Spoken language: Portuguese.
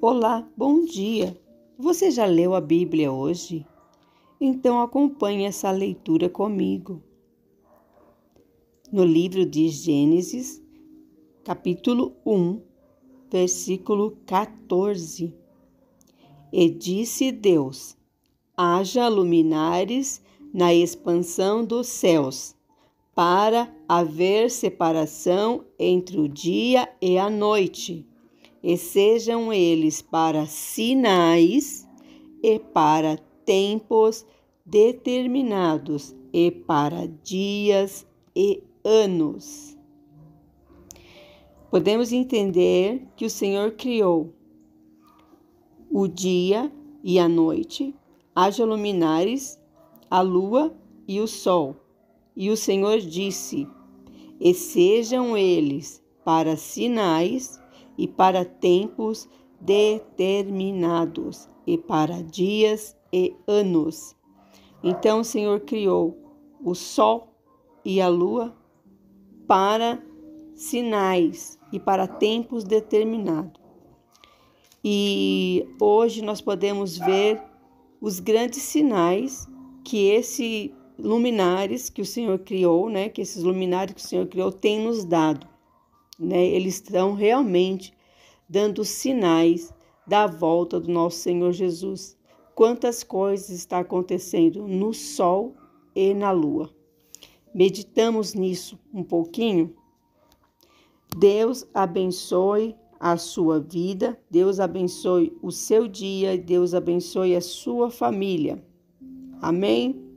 Olá, bom dia. Você já leu a Bíblia hoje? Então acompanhe essa leitura comigo. No livro de Gênesis, capítulo 1, versículo 14. E disse Deus: Haja luminares na expansão dos céus, para haver separação entre o dia e a noite e sejam eles para sinais e para tempos determinados e para dias e anos. Podemos entender que o Senhor criou o dia e a noite, haja luminares, a lua e o sol. E o Senhor disse: E sejam eles para sinais e para tempos determinados, e para dias e anos. Então o Senhor criou o sol e a lua para sinais e para tempos determinados. E hoje nós podemos ver os grandes sinais que esse luminares que o Senhor criou, né, que esses luminares que o Senhor criou tem nos dado, né? Eles estão realmente dando sinais da volta do nosso Senhor Jesus. Quantas coisas está acontecendo no sol e na lua. Meditamos nisso um pouquinho. Deus abençoe a sua vida, Deus abençoe o seu dia, Deus abençoe a sua família. Amém.